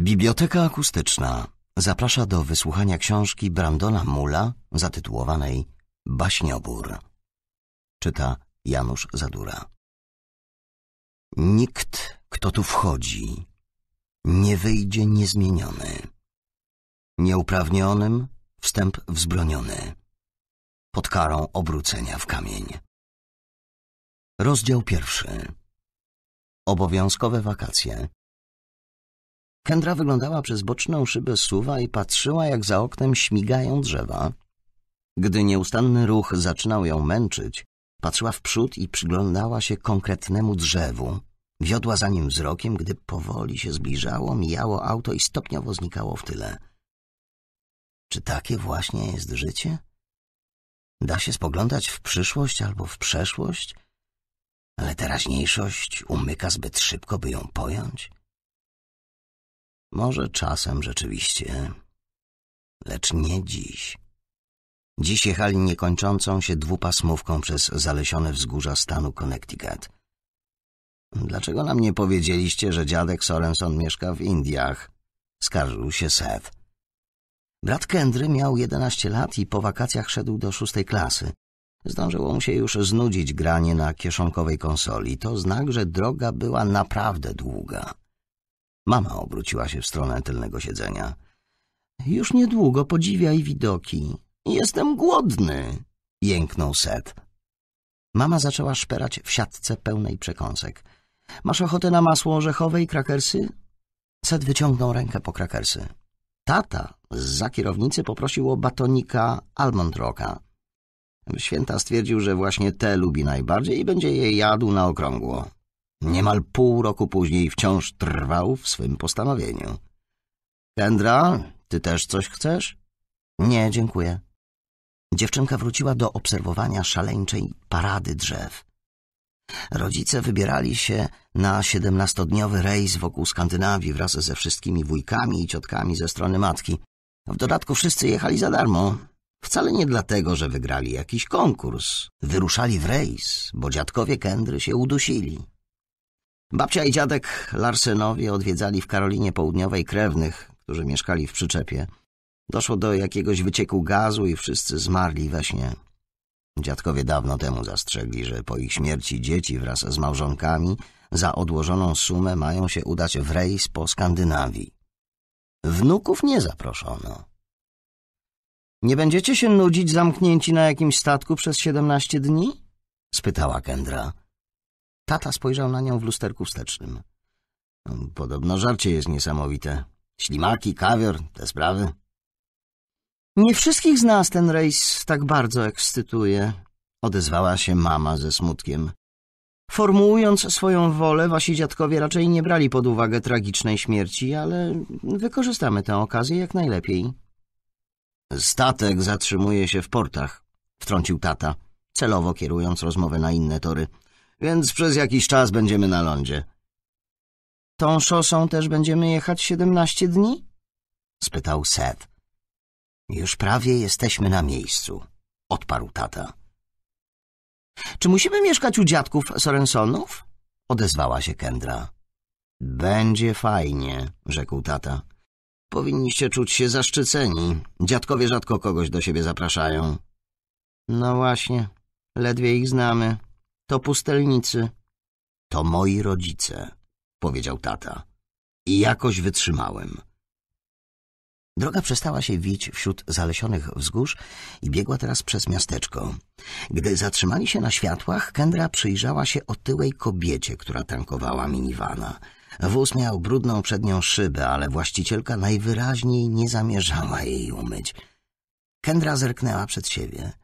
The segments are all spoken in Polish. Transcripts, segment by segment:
Biblioteka akustyczna zaprasza do wysłuchania książki Brandona Mula zatytułowanej Baśniobór. Czyta Janusz Zadura. Nikt, kto tu wchodzi, nie wyjdzie niezmieniony. Nieuprawnionym wstęp wzbroniony. Pod karą obrócenia w kamień. Rozdział pierwszy. Obowiązkowe wakacje. Kendra wyglądała przez boczną szybę suwa i patrzyła, jak za oknem śmigają drzewa. Gdy nieustanny ruch zaczynał ją męczyć, patrzyła w przód i przyglądała się konkretnemu drzewu. Wiodła za nim wzrokiem, gdy powoli się zbliżało, mijało auto i stopniowo znikało w tyle. Czy takie właśnie jest życie? Da się spoglądać w przyszłość albo w przeszłość, ale teraźniejszość umyka zbyt szybko, by ją pojąć? Może czasem rzeczywiście, lecz nie dziś. Dziś jechali niekończącą się dwupasmówką przez zalesione wzgórza stanu Connecticut. Dlaczego nam nie powiedzieliście, że dziadek Sorenson mieszka w Indiach? Skarżył się Seth. Brat Kendry miał 11 lat i po wakacjach szedł do szóstej klasy. Zdążyło mu się już znudzić granie na kieszonkowej konsoli. To znak, że droga była naprawdę długa. Mama obróciła się w stronę tylnego siedzenia. Już niedługo podziwiaj widoki. Jestem głodny, jęknął Set. Mama zaczęła szperać w siatce pełnej przekąsek. Masz ochotę na masło orzechowe i krakersy? Set wyciągnął rękę po krakersy. Tata z kierownicy poprosił o batonika Almond Rocka. Święta stwierdził, że właśnie te lubi najbardziej i będzie je jadł na okrągło. Niemal pół roku później wciąż trwał w swym postanowieniu. Kendra, ty też coś chcesz? Nie, dziękuję. Dziewczynka wróciła do obserwowania szaleńczej parady drzew. Rodzice wybierali się na siedemnastodniowy rejs wokół Skandynawii wraz ze wszystkimi wujkami i ciotkami ze strony matki. W dodatku wszyscy jechali za darmo. Wcale nie dlatego, że wygrali jakiś konkurs. Wyruszali w rejs, bo dziadkowie Kendry się udusili. Babcia i dziadek Larsenowie odwiedzali w Karolinie Południowej krewnych, którzy mieszkali w przyczepie. Doszło do jakiegoś wycieku gazu i wszyscy zmarli we śnie. Dziadkowie dawno temu zastrzegli, że po ich śmierci dzieci wraz z małżonkami za odłożoną sumę mają się udać w rejs po Skandynawii. Wnuków nie zaproszono. Nie będziecie się nudzić zamknięci na jakimś statku przez siedemnaście dni? spytała Kendra. Tata spojrzał na nią w lusterku wstecznym. Mm, podobno żarcie jest niesamowite. Ślimaki, kawior, te sprawy. Nie wszystkich z nas ten rejs tak bardzo ekscytuje, odezwała się mama ze smutkiem. Formułując swoją wolę, wasi dziadkowie raczej nie brali pod uwagę tragicznej śmierci, ale wykorzystamy tę okazję jak najlepiej. Statek zatrzymuje się w portach, wtrącił tata, celowo kierując rozmowę na inne tory więc przez jakiś czas będziemy na lądzie. Tą szosą też będziemy jechać siedemnaście dni? spytał Seth. Już prawie jesteśmy na miejscu, odparł tata. Czy musimy mieszkać u dziadków Sorensonów? odezwała się Kendra. Będzie fajnie, rzekł tata. Powinniście czuć się zaszczyceni. Dziadkowie rzadko kogoś do siebie zapraszają. No właśnie, ledwie ich znamy, to pustelnicy. To moi rodzice, powiedział tata. I jakoś wytrzymałem. Droga przestała się wić wśród zalesionych wzgórz i biegła teraz przez miasteczko. Gdy zatrzymali się na światłach, Kendra przyjrzała się otyłej kobiecie, która tankowała miniwana. Wóz miał brudną przednią szybę, ale właścicielka najwyraźniej nie zamierzała jej umyć. Kendra zerknęła przed siebie.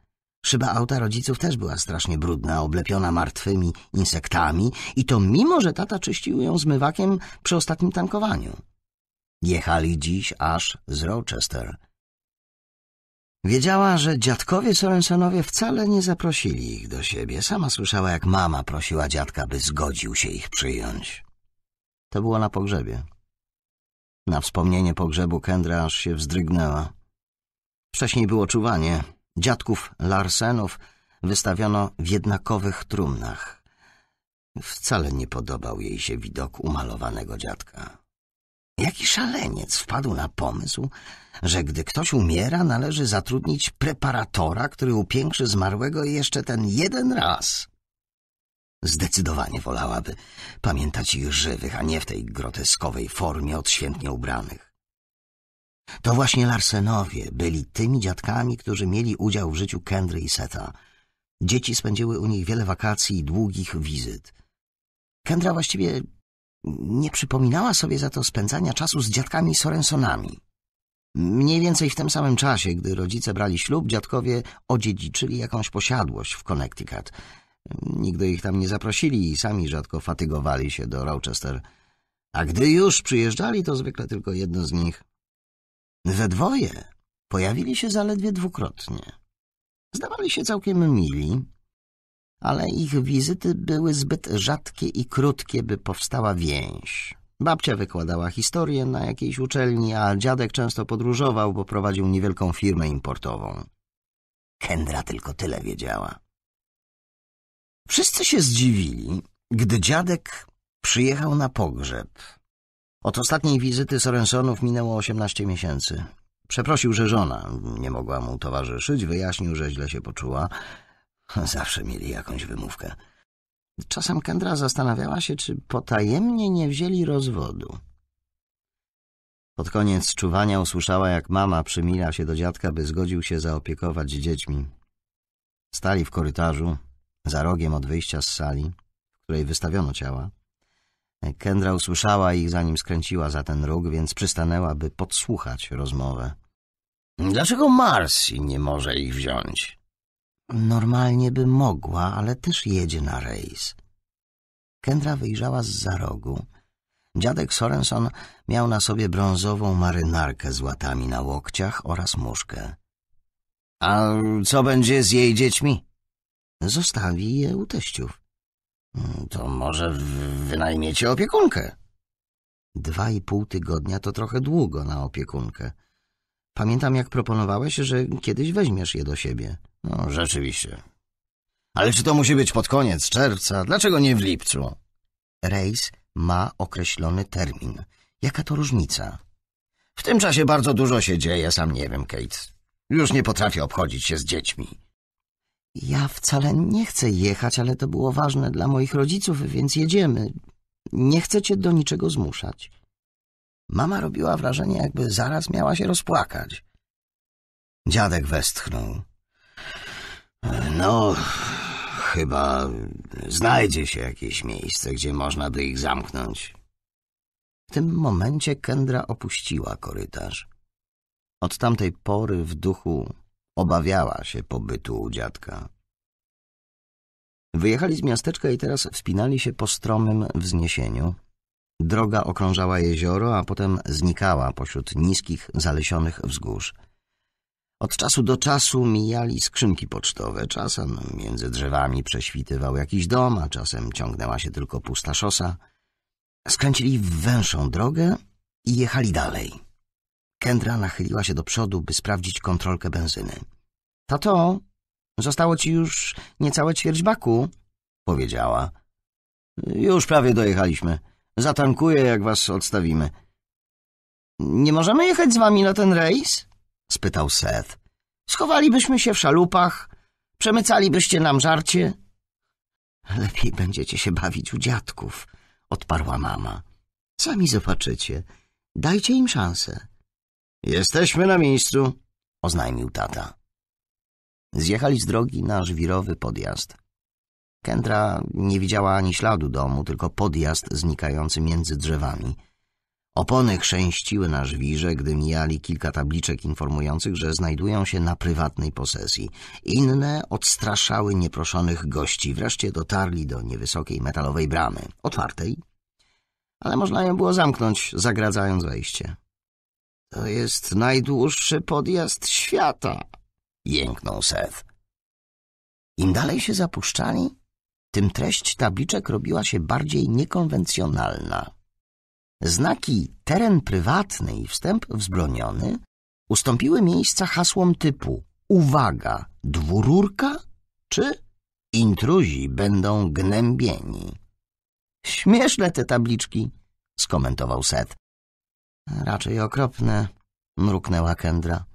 Szyba auta rodziców też była strasznie brudna, oblepiona martwymi insektami i to mimo, że tata czyścił ją zmywakiem przy ostatnim tankowaniu. Jechali dziś aż z Rochester. Wiedziała, że dziadkowie Sorensonowie wcale nie zaprosili ich do siebie. Sama słyszała, jak mama prosiła dziadka, by zgodził się ich przyjąć. To było na pogrzebie. Na wspomnienie pogrzebu Kendra aż się wzdrygnęła. Wcześniej było czuwanie — Dziadków Larsenów wystawiono w jednakowych trumnach. Wcale nie podobał jej się widok umalowanego dziadka. Jaki szaleniec wpadł na pomysł, że gdy ktoś umiera, należy zatrudnić preparatora, który upiększy zmarłego jeszcze ten jeden raz. Zdecydowanie wolałaby pamiętać ich żywych, a nie w tej groteskowej formie odświętnie ubranych. To właśnie Larsenowie byli tymi dziadkami, którzy mieli udział w życiu Kendry i Seta. Dzieci spędziły u nich wiele wakacji i długich wizyt. Kendra właściwie nie przypominała sobie za to spędzania czasu z dziadkami Sorensonami. Mniej więcej w tym samym czasie, gdy rodzice brali ślub, dziadkowie odziedziczyli jakąś posiadłość w Connecticut. Nigdy ich tam nie zaprosili i sami rzadko fatygowali się do Rochester. A gdy już przyjeżdżali, to zwykle tylko jedno z nich we dwoje pojawili się zaledwie dwukrotnie. Zdawali się całkiem mili, ale ich wizyty były zbyt rzadkie i krótkie, by powstała więź. Babcia wykładała historię na jakiejś uczelni, a dziadek często podróżował, bo prowadził niewielką firmę importową. Kendra tylko tyle wiedziała. Wszyscy się zdziwili, gdy dziadek przyjechał na pogrzeb od ostatniej wizyty Sorensonów minęło 18 miesięcy. Przeprosił, że żona nie mogła mu towarzyszyć, wyjaśnił, że źle się poczuła. Zawsze mieli jakąś wymówkę. Czasem Kendra zastanawiała się, czy potajemnie nie wzięli rozwodu. Pod koniec czuwania usłyszała, jak mama przymila się do dziadka, by zgodził się zaopiekować dziećmi. Stali w korytarzu, za rogiem od wyjścia z sali, w której wystawiono ciała. E, Kendra usłyszała ich, zanim skręciła za ten róg, więc przystanęła, by podsłuchać rozmowę. Dlaczego Marsi nie może ich wziąć? Normalnie by mogła, ale też jedzie na rejs. Kendra wyjrzała z za rogu. Dziadek Sorenson miał na sobie brązową marynarkę z łatami na łokciach oraz muszkę. A co będzie z jej dziećmi? Zostawi je u teściów. Mm, to może wynajmiecie opiekunkę? Dwa i pół tygodnia to trochę długo na opiekunkę. Pamiętam, jak proponowałeś, że kiedyś weźmiesz je do siebie. No, rzeczywiście. Ale czy to musi być pod koniec czerwca? Dlaczego nie w lipcu? Rejs ma określony termin. Jaka to różnica? W tym czasie bardzo dużo się dzieje, sam nie wiem, Kate. Już nie potrafię obchodzić się z dziećmi. Ja wcale nie chcę jechać, ale to było ważne dla moich rodziców, więc jedziemy. Nie chcę cię do niczego zmuszać. Mama robiła wrażenie, jakby zaraz miała się rozpłakać. Dziadek westchnął. No, chyba znajdzie się jakieś miejsce, gdzie można by ich zamknąć. W tym momencie Kendra opuściła korytarz. Od tamtej pory w duchu Obawiała się pobytu u dziadka. Wyjechali z miasteczka i teraz wspinali się po stromym wzniesieniu. Droga okrążała jezioro, a potem znikała pośród niskich, zalesionych wzgórz. Od czasu do czasu mijali skrzynki pocztowe, czasem między drzewami prześwitywał jakiś dom, a czasem ciągnęła się tylko pusta szosa. Skręcili w węższą drogę i jechali dalej. Kendra nachyliła się do przodu, by sprawdzić kontrolkę benzyny. — Tato, zostało ci już niecałe ćwierć baku — powiedziała. — Już prawie dojechaliśmy. Zatankuję, jak was odstawimy. — Nie możemy jechać z wami na ten rejs? — spytał Seth. — Schowalibyśmy się w szalupach, przemycalibyście nam żarcie. — Lepiej będziecie się bawić u dziadków — odparła mama. — Sami zobaczycie. Dajcie im szansę. Jesteśmy na miejscu, oznajmił tata. Zjechali z drogi na żwirowy podjazd. Kendra nie widziała ani śladu domu, tylko podjazd znikający między drzewami. Opony chrzęściły na żwirze, gdy mijali kilka tabliczek informujących, że znajdują się na prywatnej posesji. Inne odstraszały nieproszonych gości. Wreszcie dotarli do niewysokiej metalowej bramy, otwartej, ale można ją było zamknąć, zagradzając wejście. To jest najdłuższy podjazd świata, jęknął Seth. Im dalej się zapuszczali, tym treść tabliczek robiła się bardziej niekonwencjonalna. Znaki teren prywatny i wstęp wzbroniony ustąpiły miejsca hasłom typu uwaga, dwururka czy intruzi będą gnębieni. Śmieszne te tabliczki, skomentował Seth. Raczej okropne, mruknęła Kendra.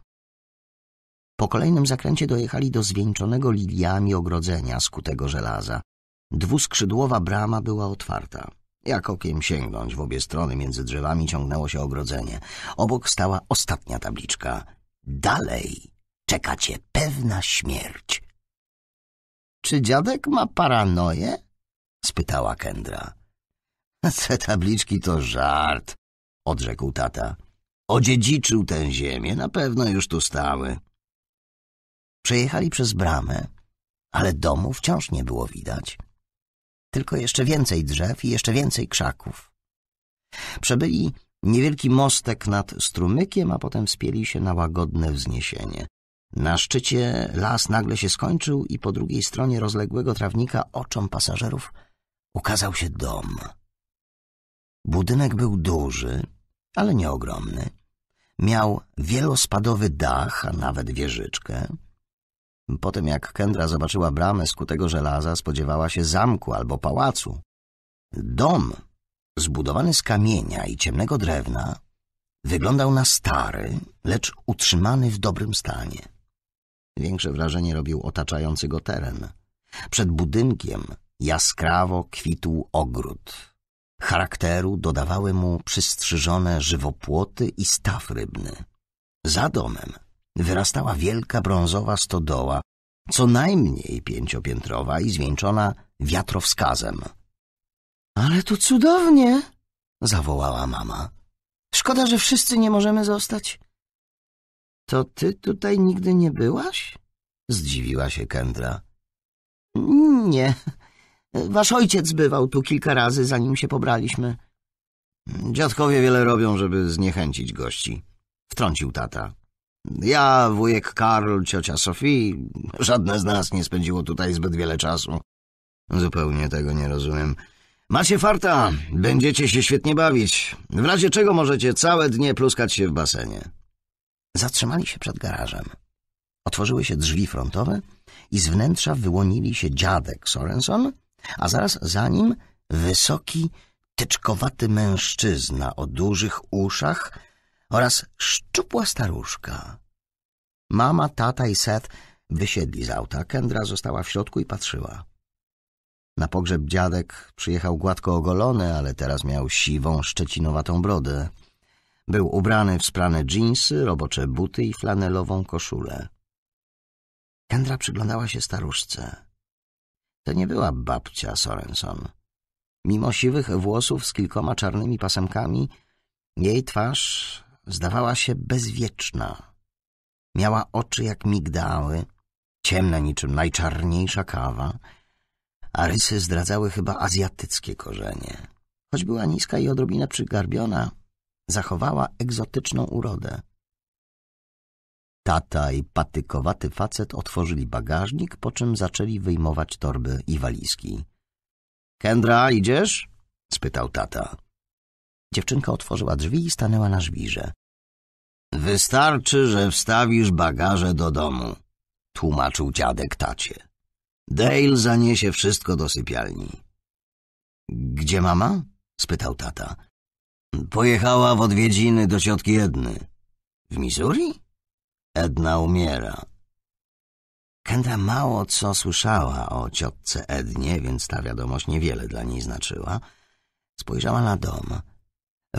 Po kolejnym zakręcie dojechali do zwieńczonego liliami ogrodzenia skutego żelaza. Dwuskrzydłowa brama była otwarta. Jak okiem sięgnąć w obie strony między drzewami ciągnęło się ogrodzenie. Obok stała ostatnia tabliczka. Dalej czeka cię pewna śmierć. Czy dziadek ma paranoję? spytała Kendra. Te tabliczki to żart, odrzekł tata. Odziedziczył tę ziemię, na pewno już tu stały. Przejechali przez bramę, ale domu wciąż nie było widać. Tylko jeszcze więcej drzew i jeszcze więcej krzaków. Przebyli niewielki mostek nad strumykiem, a potem wspięli się na łagodne wzniesienie. Na szczycie las nagle się skończył i po drugiej stronie rozległego trawnika oczom pasażerów ukazał się dom. Budynek był duży, ale nie ogromny. Miał wielospadowy dach, a nawet wieżyczkę. Potem jak Kendra zobaczyła bramę z kutego żelaza, spodziewała się zamku albo pałacu. Dom, zbudowany z kamienia i ciemnego drewna, wyglądał na stary, lecz utrzymany w dobrym stanie. Większe wrażenie robił otaczający go teren. Przed budynkiem jaskrawo kwitł ogród, Charakteru dodawały mu przystrzyżone żywopłoty i staw rybny. Za domem wyrastała wielka brązowa stodoła, co najmniej pięciopiętrowa i zwieńczona wiatrowskazem. Ale to cudownie! zawołała mama. Szkoda, że wszyscy nie możemy zostać. To ty tutaj nigdy nie byłaś? zdziwiła się Kendra. Nie, Wasz ojciec bywał tu kilka razy, zanim się pobraliśmy. Dziadkowie wiele robią, żeby zniechęcić gości. Wtrącił tata. Ja, wujek Karl, ciocia Sophie, żadne z nas nie spędziło tutaj zbyt wiele czasu. Zupełnie tego nie rozumiem. Macie farta, będziecie się świetnie bawić. W razie czego możecie całe dnie pluskać się w basenie. Zatrzymali się przed garażem. Otworzyły się drzwi frontowe i z wnętrza wyłonili się dziadek Sorenson a zaraz za nim wysoki, tyczkowaty mężczyzna o dużych uszach oraz szczupła staruszka. Mama, tata i Seth wysiedli z auta. Kendra została w środku i patrzyła. Na pogrzeb dziadek przyjechał gładko ogolony, ale teraz miał siwą, szczecinowatą brodę. Był ubrany w sprane dżinsy, robocze buty i flanelową koszulę. Kendra przyglądała się staruszce. To nie była babcia Sorenson. Mimo siwych włosów z kilkoma czarnymi pasemkami, jej twarz zdawała się bezwieczna. Miała oczy jak migdały, ciemne niczym najczarniejsza kawa, a rysy zdradzały chyba azjatyckie korzenie. Choć była niska i odrobinę przygarbiona, zachowała egzotyczną urodę. Tata i patykowaty facet otworzyli bagażnik, po czym zaczęli wyjmować torby i walizki. — Kendra, idziesz? — spytał tata. Dziewczynka otworzyła drzwi i stanęła na żwirze. — Wystarczy, że wstawisz bagaże do domu — tłumaczył dziadek tacie. — Dale zaniesie wszystko do sypialni. — Gdzie mama? — spytał tata. — Pojechała w odwiedziny do ciotki jedny. — W Missouri? Edna umiera. Kenda mało co słyszała o ciotce Ednie, więc ta wiadomość niewiele dla niej znaczyła. Spojrzała na dom.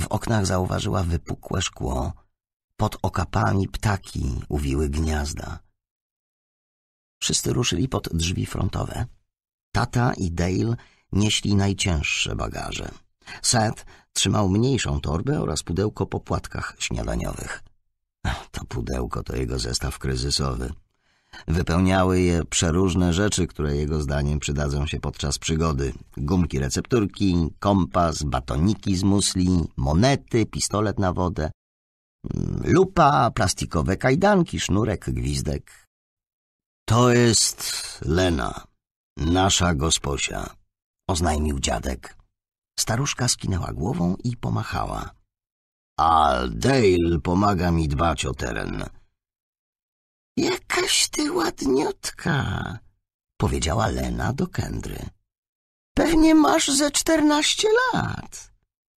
W oknach zauważyła wypukłe szkło. Pod okapami ptaki uwiły gniazda. Wszyscy ruszyli pod drzwi frontowe. Tata i Dale nieśli najcięższe bagaże. Seth trzymał mniejszą torbę oraz pudełko po płatkach śniadaniowych. To pudełko to jego zestaw kryzysowy. Wypełniały je przeróżne rzeczy, które jego zdaniem przydadzą się podczas przygody. Gumki recepturki, kompas, batoniki z musli, monety, pistolet na wodę, mm, lupa, plastikowe kajdanki, sznurek, gwizdek. To jest Lena, nasza gosposia, oznajmił dziadek. Staruszka skinęła głową i pomachała a Dale pomaga mi dbać o teren. Jakaś ty ładniutka, powiedziała Lena do Kendry. Pewnie masz ze czternaście lat,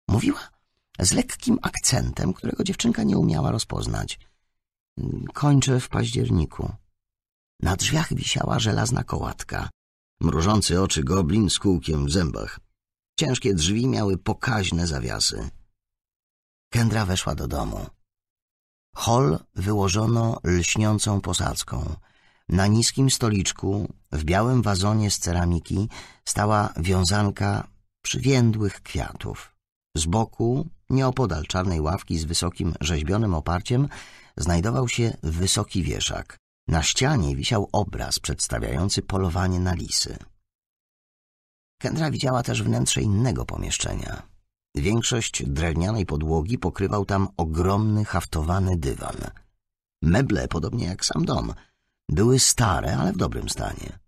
mówiła z lekkim akcentem, którego dziewczynka nie umiała rozpoznać. Kończę w październiku. Na drzwiach wisiała żelazna kołatka. Mrużący oczy goblin z kółkiem w zębach. Ciężkie drzwi miały pokaźne zawiasy. Kendra weszła do domu. Hol wyłożono lśniącą posadzką. Na niskim stoliczku, w białym wazonie z ceramiki, stała wiązanka przywiędłych kwiatów. Z boku, nieopodal czarnej ławki z wysokim rzeźbionym oparciem, znajdował się wysoki wieszak. Na ścianie wisiał obraz przedstawiający polowanie na lisy. Kendra widziała też wnętrze innego pomieszczenia. Większość drewnianej podłogi pokrywał tam ogromny, haftowany dywan. Meble, podobnie jak sam dom, były stare, ale w dobrym stanie.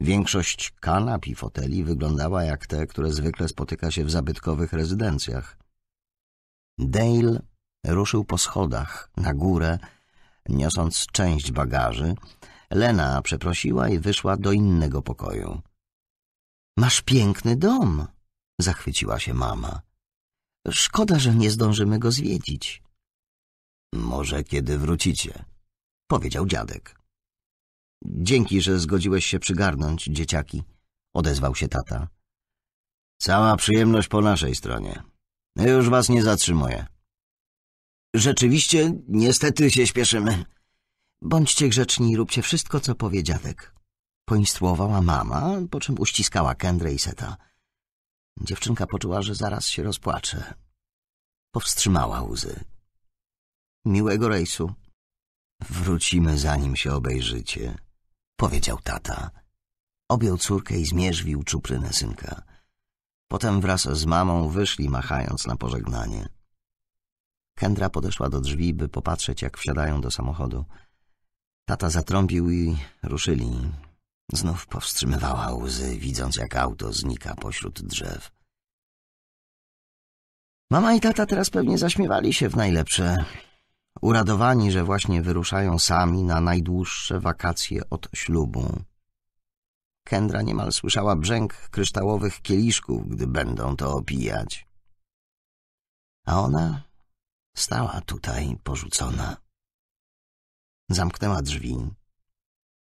Większość kanap i foteli wyglądała jak te, które zwykle spotyka się w zabytkowych rezydencjach. Dale ruszył po schodach na górę, niosąc część bagaży. Lena przeprosiła i wyszła do innego pokoju. — Masz piękny dom! — zachwyciła się mama. Szkoda, że nie zdążymy go zwiedzić. Może kiedy wrócicie, powiedział dziadek. Dzięki, że zgodziłeś się przygarnąć, dzieciaki, odezwał się tata. Cała przyjemność po naszej stronie. Już was nie zatrzymuję. Rzeczywiście, niestety się śpieszymy. Bądźcie grzeczni i róbcie wszystko, co powie dziadek. Poinstruowała mama, po czym uściskała Kendrę i Seta. Dziewczynka poczuła, że zaraz się rozpłacze. Powstrzymała łzy. Miłego rejsu. Wrócimy, zanim się obejrzycie, powiedział tata. Objął córkę i zmierzwił czuprynę synka. Potem wraz z mamą wyszli, machając na pożegnanie. Kendra podeszła do drzwi, by popatrzeć, jak wsiadają do samochodu. Tata zatrąbił i ruszyli. Znów powstrzymywała łzy, widząc jak auto znika pośród drzew. Mama i tata teraz pewnie zaśmiewali się w najlepsze, uradowani, że właśnie wyruszają sami na najdłuższe wakacje od ślubu. Kendra niemal słyszała brzęk kryształowych kieliszków, gdy będą to opijać. A ona stała tutaj porzucona. Zamknęła drzwi,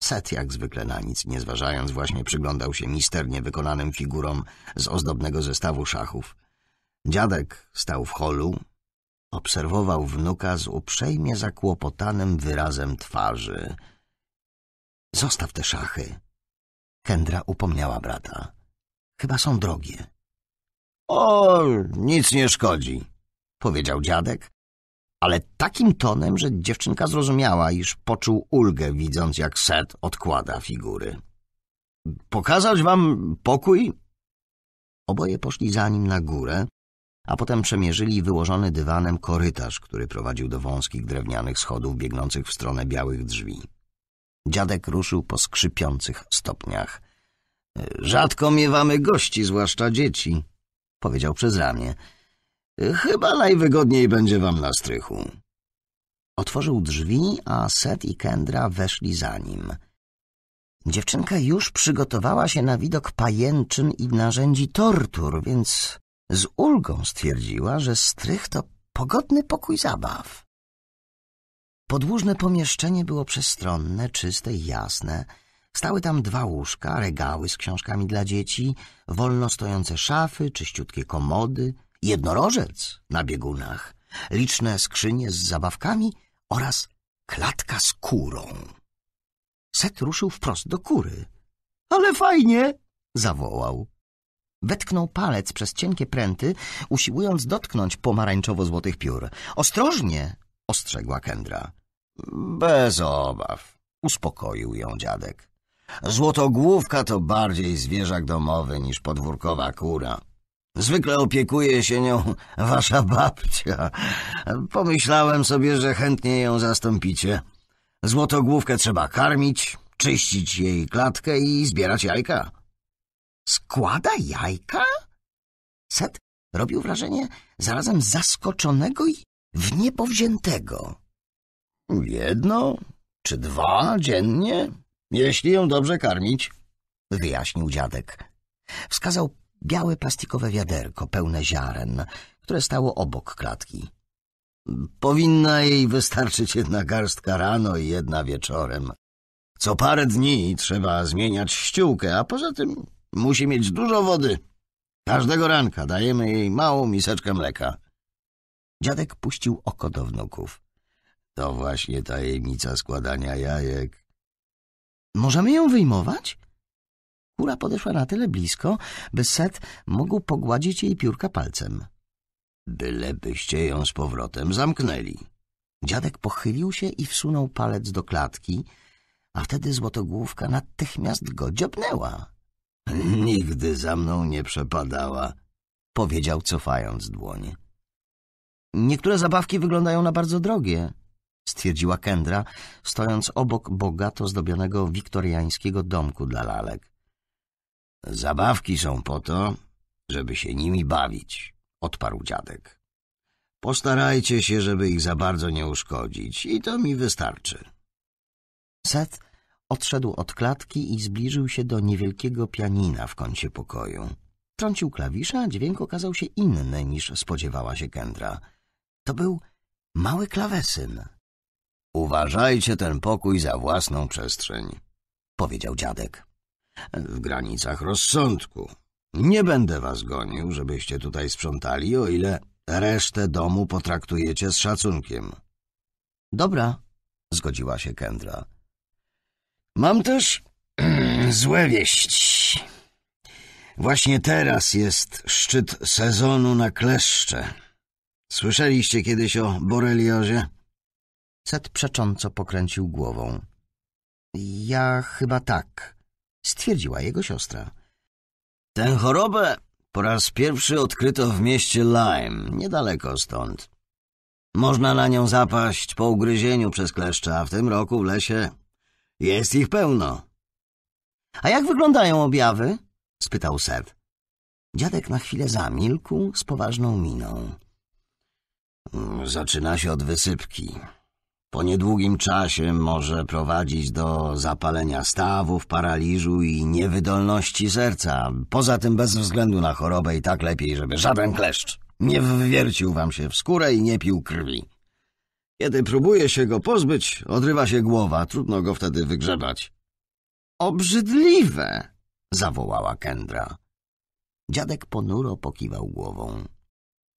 Set, jak zwykle na nic nie zważając, właśnie przyglądał się misternie wykonanym figurom z ozdobnego zestawu szachów. Dziadek stał w holu, obserwował wnuka z uprzejmie zakłopotanym wyrazem twarzy. — Zostaw te szachy! — Kendra upomniała brata. — Chyba są drogie. — O, nic nie szkodzi — powiedział dziadek ale takim tonem, że dziewczynka zrozumiała, iż poczuł ulgę, widząc jak Set odkłada figury. Pokazać wam pokój? Oboje poszli za nim na górę, a potem przemierzyli wyłożony dywanem korytarz, który prowadził do wąskich drewnianych schodów biegnących w stronę białych drzwi. Dziadek ruszył po skrzypiących stopniach. Rzadko miewamy gości, zwłaszcza dzieci, powiedział przez ramię Chyba najwygodniej będzie wam na strychu. Otworzył drzwi, a Set i Kendra weszli za nim. Dziewczynka już przygotowała się na widok pajęczyn i narzędzi tortur, więc z ulgą stwierdziła, że strych to pogodny pokój zabaw. Podłużne pomieszczenie było przestronne, czyste i jasne. Stały tam dwa łóżka, regały z książkami dla dzieci, wolno stojące szafy, czyściutkie komody – jednorożec na biegunach, liczne skrzynie z zabawkami oraz klatka z kurą. Set ruszył wprost do kury. Ale fajnie! zawołał. Wetknął palec przez cienkie pręty, usiłując dotknąć pomarańczowo-złotych piór. Ostrożnie! ostrzegła Kendra. Bez obaw, uspokoił ją dziadek. Złotogłówka to bardziej zwierzak domowy niż podwórkowa kura. Zwykle opiekuje się nią wasza babcia. Pomyślałem sobie, że chętnie ją zastąpicie. Złotogłówkę trzeba karmić, czyścić jej klatkę i zbierać jajka. Składa jajka? Set robił wrażenie zarazem zaskoczonego i wniepowziętego. Jedno czy dwa dziennie, jeśli ją dobrze karmić, wyjaśnił dziadek. Wskazał białe plastikowe wiaderko pełne ziaren, które stało obok klatki. Powinna jej wystarczyć jedna garstka rano i jedna wieczorem. Co parę dni trzeba zmieniać ściółkę, a poza tym musi mieć dużo wody. Każdego ranka dajemy jej małą miseczkę mleka. Dziadek puścił oko do wnuków. To właśnie tajemnica składania jajek. Możemy ją wyjmować? Kura podeszła na tyle blisko, by Set mógł pogładzić jej piórka palcem. Bylebyście ją z powrotem zamknęli. Dziadek pochylił się i wsunął palec do klatki, a wtedy złotogłówka natychmiast go dziobnęła. Nigdy za mną nie przepadała, powiedział cofając dłoń. Niektóre zabawki wyglądają na bardzo drogie, stwierdziła Kendra, stojąc obok bogato zdobionego wiktoriańskiego domku dla lalek. Zabawki są po to, żeby się nimi bawić, odparł dziadek. Postarajcie się, żeby ich za bardzo nie uszkodzić i to mi wystarczy. Set odszedł od klatki i zbliżył się do niewielkiego pianina w kącie pokoju. Trącił klawisza, a dźwięk okazał się inny niż spodziewała się Kendra. To był mały klawesyn. Uważajcie ten pokój za własną przestrzeń, powiedział dziadek w granicach rozsądku. Nie będę was gonił, żebyście tutaj sprzątali, o ile resztę domu potraktujecie z szacunkiem. Dobra, zgodziła się Kendra. Mam też złe wieści. Właśnie teraz jest szczyt sezonu na kleszcze. Słyszeliście kiedyś o boreliozie? Set przecząco pokręcił głową. Ja chyba tak stwierdziła jego siostra. Tę chorobę po raz pierwszy odkryto w mieście Lyme, niedaleko stąd. Można na nią zapaść po ugryzieniu przez kleszcze, a w tym roku w lesie jest ich pełno. A jak wyglądają objawy? spytał Seth. Dziadek na chwilę zamilkł z poważną miną. Mm, zaczyna się od wysypki po niedługim czasie może prowadzić do zapalenia stawów, paraliżu i niewydolności serca. Poza tym bez względu na chorobę i tak lepiej, żeby żaden kleszcz nie wywiercił wam się w skórę i nie pił krwi. Kiedy próbuje się go pozbyć, odrywa się głowa, trudno go wtedy wygrzebać. Obrzydliwe! zawołała Kendra. Dziadek ponuro pokiwał głową.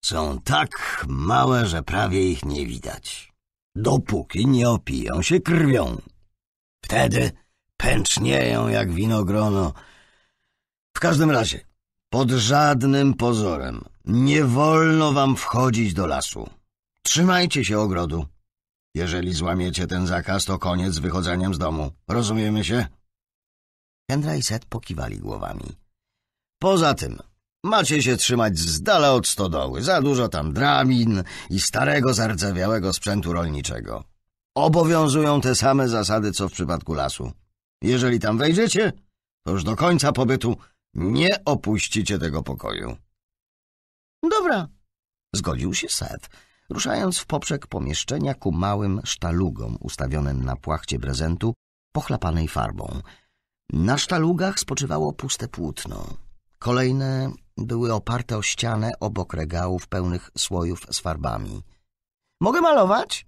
Są tak małe, że prawie ich nie widać dopóki nie opiją się krwią. Wtedy pęcznieją jak winogrono. W każdym razie, pod żadnym pozorem, nie wolno wam wchodzić do lasu. Trzymajcie się ogrodu. Jeżeli złamiecie ten zakaz, to koniec z wychodzeniem z domu. Rozumiemy się? Kendra i Set pokiwali głowami. Poza tym, Macie się trzymać z dala od stodoły. Za dużo tam dramin i starego, zardzewiałego sprzętu rolniczego. Obowiązują te same zasady, co w przypadku lasu. Jeżeli tam wejdziecie, to już do końca pobytu nie opuścicie tego pokoju. Dobra, zgodził się Seth, ruszając w poprzek pomieszczenia ku małym sztalugom ustawionym na płachcie prezentu pochlapanej farbą. Na sztalugach spoczywało puste płótno. Kolejne były oparte o ścianę obok regałów pełnych słojów z farbami. Mogę malować?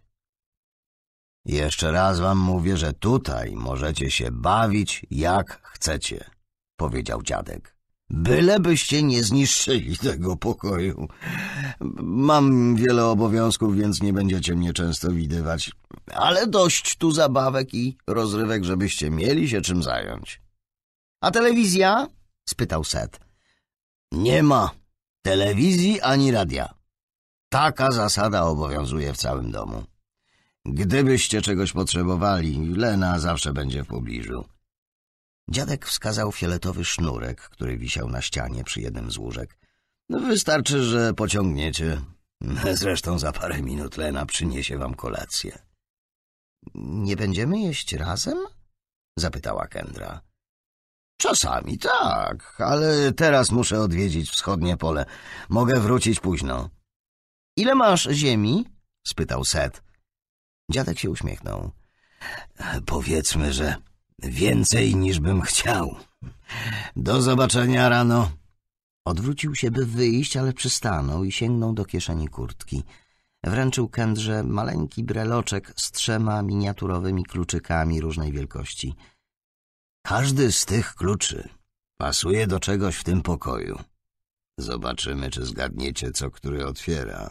Jeszcze raz wam mówię, że tutaj możecie się bawić jak chcecie, powiedział dziadek. Bylebyście nie zniszczyli tego pokoju. Mam wiele obowiązków, więc nie będziecie mnie często widywać. Ale dość tu zabawek i rozrywek, żebyście mieli się czym zająć. A telewizja? spytał Seth. Nie ma telewizji ani radia. Taka zasada obowiązuje w całym domu. Gdybyście czegoś potrzebowali, Lena zawsze będzie w pobliżu. Dziadek wskazał fioletowy sznurek, który wisiał na ścianie przy jednym z łóżek. Wystarczy, że pociągniecie. Zresztą za parę minut Lena przyniesie wam kolację. Nie będziemy jeść razem? Zapytała Kendra. Czasami tak, ale teraz muszę odwiedzić wschodnie pole. Mogę wrócić późno. Ile masz ziemi? spytał Set. Dziadek się uśmiechnął. Powiedzmy, że więcej niż bym chciał. Do zobaczenia rano. Odwrócił się, by wyjść, ale przystanął i sięgnął do kieszeni kurtki. Wręczył Kendrze maleńki breloczek z trzema miniaturowymi kluczykami różnej wielkości – każdy z tych kluczy pasuje do czegoś w tym pokoju. Zobaczymy, czy zgadniecie, co który otwiera.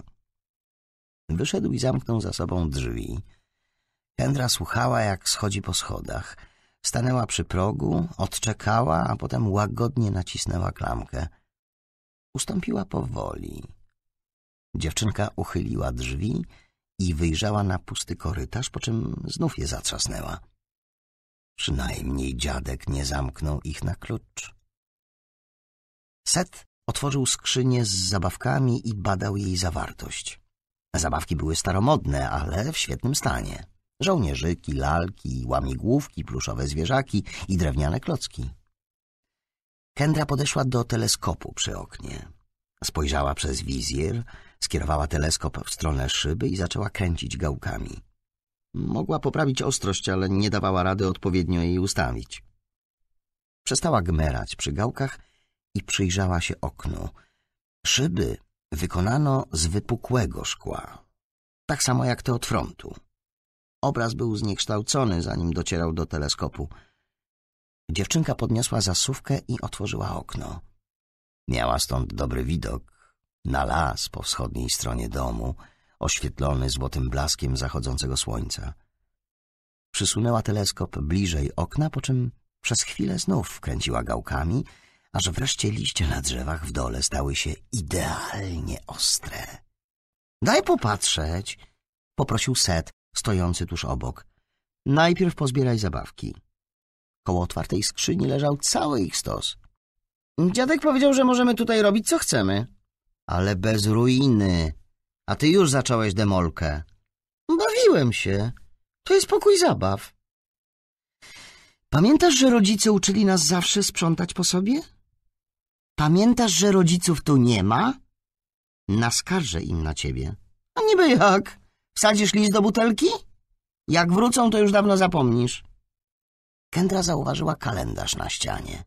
Wyszedł i zamknął za sobą drzwi. Kendra słuchała, jak schodzi po schodach. Stanęła przy progu, odczekała, a potem łagodnie nacisnęła klamkę. Ustąpiła powoli. Dziewczynka uchyliła drzwi i wyjrzała na pusty korytarz, po czym znów je zatrzasnęła. Przynajmniej dziadek nie zamknął ich na klucz. Set otworzył skrzynię z zabawkami i badał jej zawartość. Zabawki były staromodne, ale w świetnym stanie. Żołnierzyki, lalki, łamigłówki, pluszowe zwierzaki i drewniane klocki. Kendra podeszła do teleskopu przy oknie. Spojrzała przez wizjer, skierowała teleskop w stronę szyby i zaczęła kręcić gałkami. Mogła poprawić ostrość, ale nie dawała rady odpowiednio jej ustawić. Przestała gmerać przy gałkach i przyjrzała się oknu. Szyby wykonano z wypukłego szkła, tak samo jak te od frontu. Obraz był zniekształcony, zanim docierał do teleskopu. Dziewczynka podniosła zasówkę i otworzyła okno. Miała stąd dobry widok na las po wschodniej stronie domu — oświetlony złotym blaskiem zachodzącego słońca. Przysunęła teleskop bliżej okna, po czym przez chwilę znów kręciła gałkami, aż wreszcie liście na drzewach w dole stały się idealnie ostre. Daj popatrzeć, poprosił Set, stojący tuż obok. Najpierw pozbieraj zabawki. Koło otwartej skrzyni leżał cały ich stos. Dziadek powiedział, że możemy tutaj robić co chcemy. Ale bez ruiny, a ty już zacząłeś demolkę. Bawiłem się. To jest pokój zabaw. Pamiętasz, że rodzice uczyli nas zawsze sprzątać po sobie? Pamiętasz, że rodziców tu nie ma? Naskarżę im na ciebie. A niby jak? Wsadzisz list do butelki? Jak wrócą, to już dawno zapomnisz. Kendra zauważyła kalendarz na ścianie.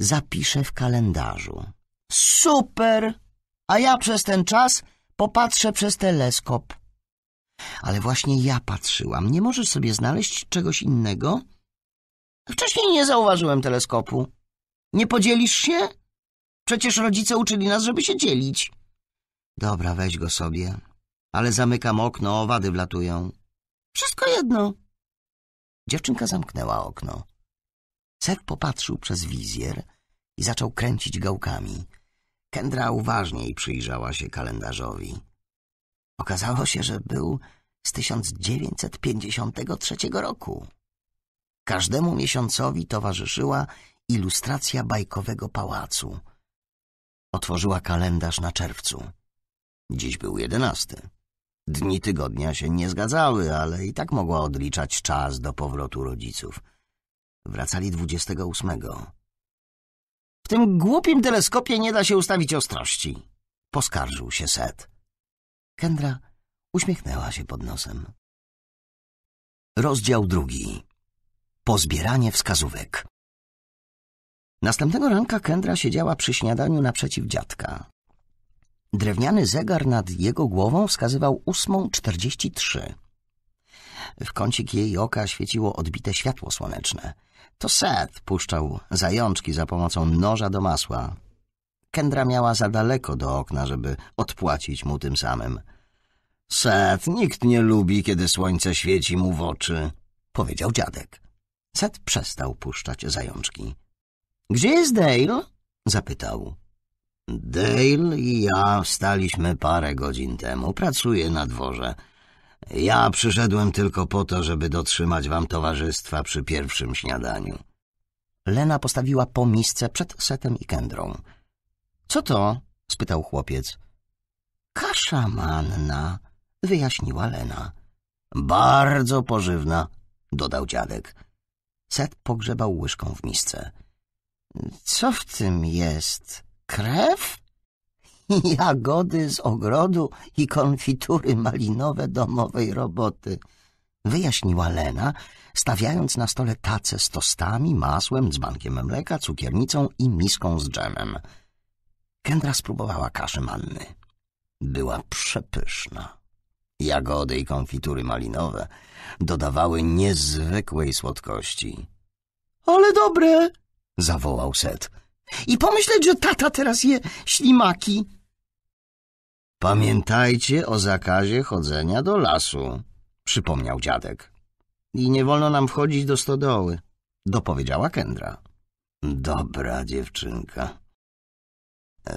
Zapiszę w kalendarzu. Super! A ja przez ten czas Popatrzę przez teleskop. Ale właśnie ja patrzyłam. Nie możesz sobie znaleźć czegoś innego? Wcześniej nie zauważyłem teleskopu. Nie podzielisz się? Przecież rodzice uczyli nas, żeby się dzielić. Dobra, weź go sobie. Ale zamykam okno, owady wlatują. Wszystko jedno. Dziewczynka zamknęła okno. Sek popatrzył przez wizjer i zaczął kręcić gałkami. Kendra uważniej przyjrzała się kalendarzowi. Okazało się, że był z 1953 roku. Każdemu miesiącowi towarzyszyła ilustracja bajkowego pałacu. Otworzyła kalendarz na czerwcu. Dziś był jedenasty. Dni tygodnia się nie zgadzały, ale i tak mogła odliczać czas do powrotu rodziców. Wracali dwudziestego ósmego tym głupim teleskopie nie da się ustawić ostrości. Poskarżył się Set. Kendra uśmiechnęła się pod nosem. Rozdział drugi. Pozbieranie wskazówek. Następnego ranka Kendra siedziała przy śniadaniu naprzeciw dziadka. Drewniany zegar nad jego głową wskazywał 8.43. czterdzieści trzy. W kącik jej oka świeciło odbite światło słoneczne – to Seth puszczał zajączki za pomocą noża do masła. Kendra miała za daleko do okna, żeby odpłacić mu tym samym. Seth, nikt nie lubi, kiedy słońce świeci mu w oczy, powiedział dziadek. Seth przestał puszczać zajączki. Gdzie jest Dale? zapytał. Dale i ja wstaliśmy parę godzin temu. Pracuję na dworze. Ja przyszedłem tylko po to, żeby dotrzymać wam towarzystwa przy pierwszym śniadaniu. Lena postawiła po misce przed Setem i Kendrą. Co to? spytał chłopiec. Kasza manna, wyjaśniła Lena. Bardzo pożywna, dodał dziadek. Set pogrzebał łyżką w misce. Co w tym jest? Krew? jagody z ogrodu i konfitury malinowe domowej roboty, wyjaśniła Lena, stawiając na stole tacę z tostami, masłem, dzbankiem mleka, cukiernicą i miską z dżemem. Kendra spróbowała kaszy manny. Była przepyszna. Jagody i konfitury malinowe dodawały niezwykłej słodkości. — Ale dobre! — zawołał Set. — I pomyśleć, że tata teraz je ślimaki! Pamiętajcie o zakazie chodzenia do lasu, przypomniał dziadek. I nie wolno nam wchodzić do stodoły, dopowiedziała Kendra. Dobra dziewczynka.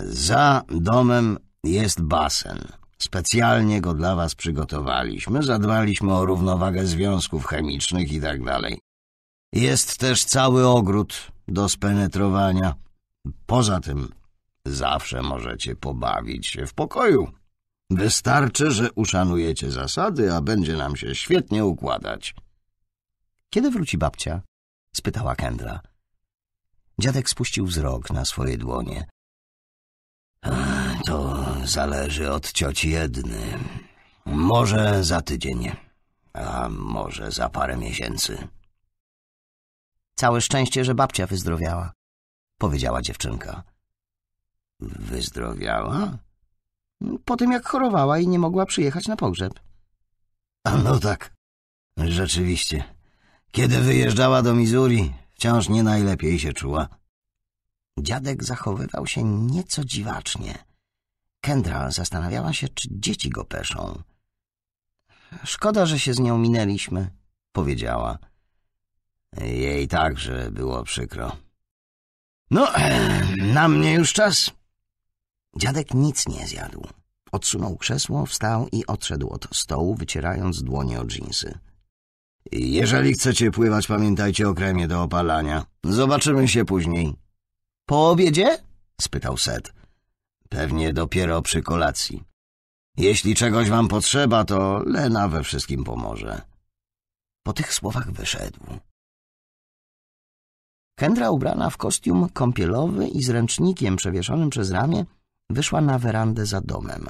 Za domem jest basen. Specjalnie go dla was przygotowaliśmy, zadbaliśmy o równowagę związków chemicznych i tak dalej. Jest też cały ogród do spenetrowania. Poza tym Zawsze możecie pobawić się w pokoju. Wystarczy, że uszanujecie zasady, a będzie nam się świetnie układać. Kiedy wróci babcia? spytała Kendra. Dziadek spuścił wzrok na swoje dłonie. To zależy od cioci jedny. Może za tydzień, a może za parę miesięcy. Całe szczęście, że babcia wyzdrowiała, powiedziała dziewczynka. Wyzdrowiała? Po tym, jak chorowała i nie mogła przyjechać na pogrzeb. A no tak, rzeczywiście. Kiedy wyjeżdżała do Missouri, wciąż nie najlepiej się czuła. Dziadek zachowywał się nieco dziwacznie. Kendra zastanawiała się, czy dzieci go peszą. Szkoda, że się z nią minęliśmy, powiedziała. Jej także było przykro. No, na mnie już czas. Dziadek nic nie zjadł. Odsunął krzesło, wstał i odszedł od stołu, wycierając dłonie o dżinsy. Jeżeli chcecie pływać, pamiętajcie o kremie do opalania. Zobaczymy się później. Po obiedzie? spytał Set. Pewnie dopiero przy kolacji. Jeśli czegoś wam potrzeba, to Lena we wszystkim pomoże. Po tych słowach wyszedł. Kendra ubrana w kostium kąpielowy i z ręcznikiem przewieszonym przez ramię wyszła na werandę za domem.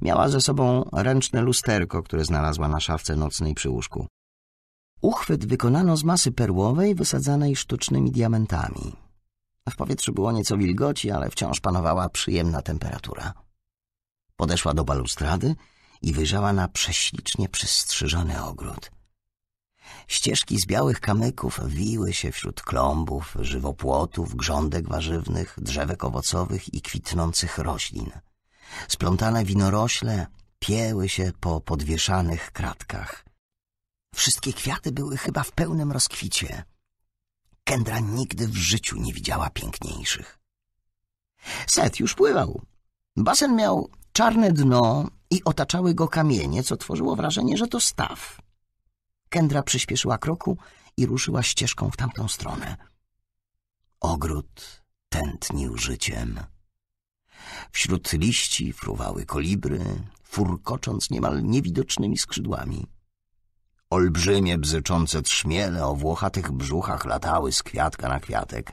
Miała ze sobą ręczne lusterko, które znalazła na szafce nocnej przy łóżku. Uchwyt wykonano z masy perłowej wysadzanej sztucznymi diamentami. W powietrzu było nieco wilgoci, ale wciąż panowała przyjemna temperatura. Podeszła do balustrady i wyjrzała na prześlicznie przystrzyżony ogród. Ścieżki z białych kamyków wiły się wśród klombów, żywopłotów, grządek warzywnych, drzewek owocowych i kwitnących roślin. Splątane winorośle pieły się po podwieszanych kratkach. Wszystkie kwiaty były chyba w pełnym rozkwicie. Kendra nigdy w życiu nie widziała piękniejszych. Set już pływał. Basen miał czarne dno i otaczały go kamienie, co tworzyło wrażenie, że to staw. Kendra przyspieszyła kroku i ruszyła ścieżką w tamtą stronę. Ogród tętnił życiem. Wśród liści fruwały kolibry, furkocząc niemal niewidocznymi skrzydłami. Olbrzymie bzyczące trzmiele o włochatych brzuchach latały z kwiatka na kwiatek.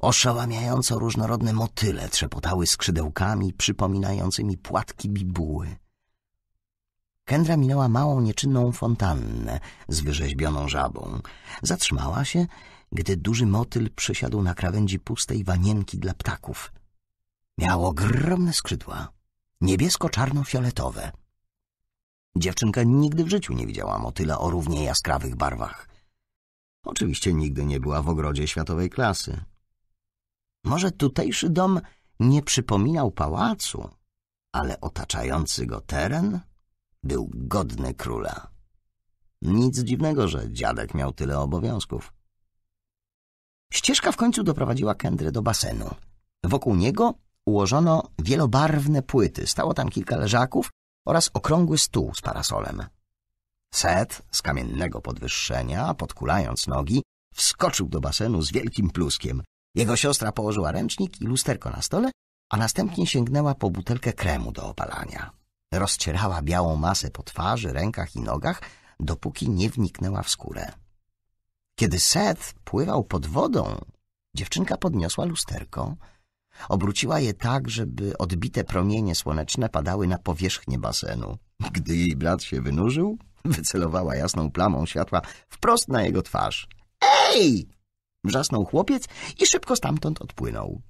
Oszałamiająco różnorodne motyle trzepotały skrzydełkami przypominającymi płatki bibuły. Kendra minęła małą, nieczynną fontannę z wyrzeźbioną żabą. Zatrzymała się, gdy duży motyl przysiadł na krawędzi pustej wanienki dla ptaków. Miał ogromne skrzydła, niebiesko-czarno-fioletowe. Dziewczynka nigdy w życiu nie widziała motyla o równie jaskrawych barwach. Oczywiście nigdy nie była w ogrodzie światowej klasy. Może tutejszy dom nie przypominał pałacu, ale otaczający go teren był godny króla. Nic dziwnego, że dziadek miał tyle obowiązków. Ścieżka w końcu doprowadziła Kendry do basenu. Wokół niego ułożono wielobarwne płyty. Stało tam kilka leżaków oraz okrągły stół z parasolem. Set z kamiennego podwyższenia, podkulając nogi, wskoczył do basenu z wielkim pluskiem. Jego siostra położyła ręcznik i lusterko na stole, a następnie sięgnęła po butelkę kremu do opalania rozcierała białą masę po twarzy, rękach i nogach, dopóki nie wniknęła w skórę. Kiedy Seth pływał pod wodą, dziewczynka podniosła lusterko, obróciła je tak, żeby odbite promienie słoneczne padały na powierzchnię basenu. Gdy jej brat się wynurzył, wycelowała jasną plamą światła wprost na jego twarz. Ej! wrzasnął chłopiec i szybko stamtąd odpłynął.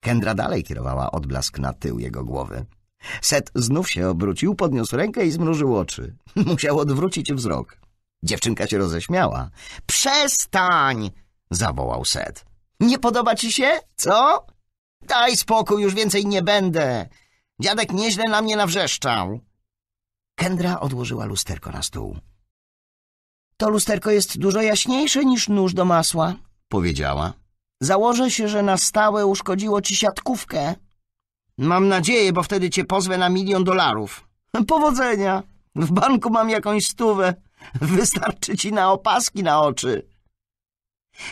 Kendra dalej kierowała odblask na tył jego głowy. Set znów się obrócił, podniósł rękę i zmrużył oczy. Musiał odwrócić wzrok. Dziewczynka się roześmiała. Przestań! zawołał Set. Nie podoba ci się? Co? Daj spokój, już więcej nie będę. Dziadek nieźle na mnie nawrzeszczał. Kendra odłożyła lusterko na stół. To lusterko jest dużo jaśniejsze niż nóż do masła, powiedziała. Założę się, że na stałe uszkodziło ci siatkówkę. Mam nadzieję, bo wtedy cię pozwę na milion dolarów. Powodzenia! W banku mam jakąś stówę. Wystarczy ci na opaski na oczy.